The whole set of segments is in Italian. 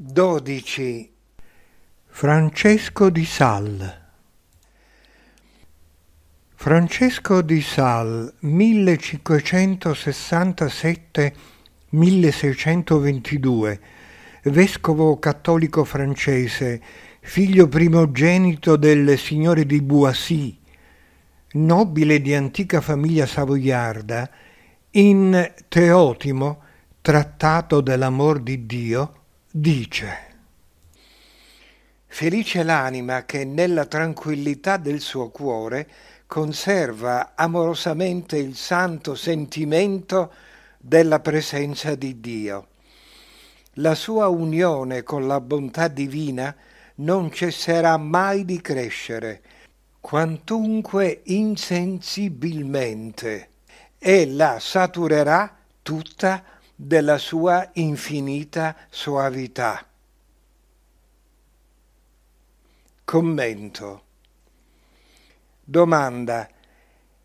12 Francesco di Sal Francesco di Sal 1567-1622 vescovo cattolico francese figlio primogenito del signore di Boissy nobile di antica famiglia savoiarda in Teotimo trattato dell'amor di Dio dice Felice l'anima che nella tranquillità del suo cuore conserva amorosamente il santo sentimento della presenza di Dio. La sua unione con la bontà divina non cesserà mai di crescere, quantunque insensibilmente, e la saturerà tutta la della sua infinita soavità. Commento. Domanda.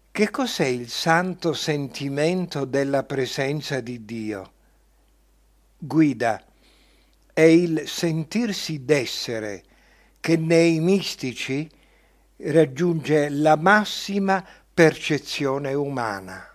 Che cos'è il santo sentimento della presenza di Dio? Guida. È il sentirsi d'essere che nei mistici raggiunge la massima percezione umana.